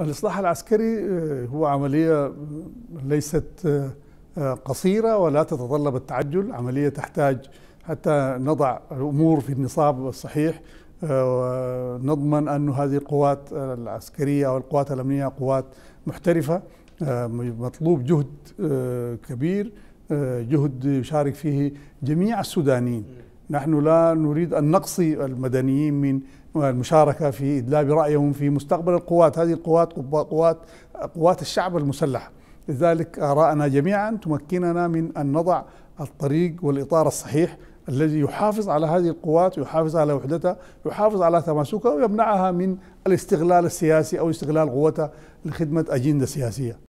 الإصلاح العسكري آه، هو عملية ليست آه، آه، قصيرة ولا تتطلب التعجل عملية تحتاج حتى نضع الأمور في النصاب الصحيح ونضمن أن هذه القوات العسكرية أو القوات الأمنية قوات محترفة مطلوب جهد كبير جهد يشارك فيه جميع السودانيين نحن لا نريد أن نقصي المدنيين من المشاركة في إدلاب رأيهم في مستقبل القوات هذه القوات قوات قوات الشعب المسلح لذلك آراءنا جميعا تمكننا من أن نضع الطريق والإطار الصحيح الذي يحافظ على هذه القوات ويحافظ على وحدتها يحافظ على تماسكها ويمنعها من الاستغلال السياسي أو استغلال قوتها لخدمة أجندة سياسية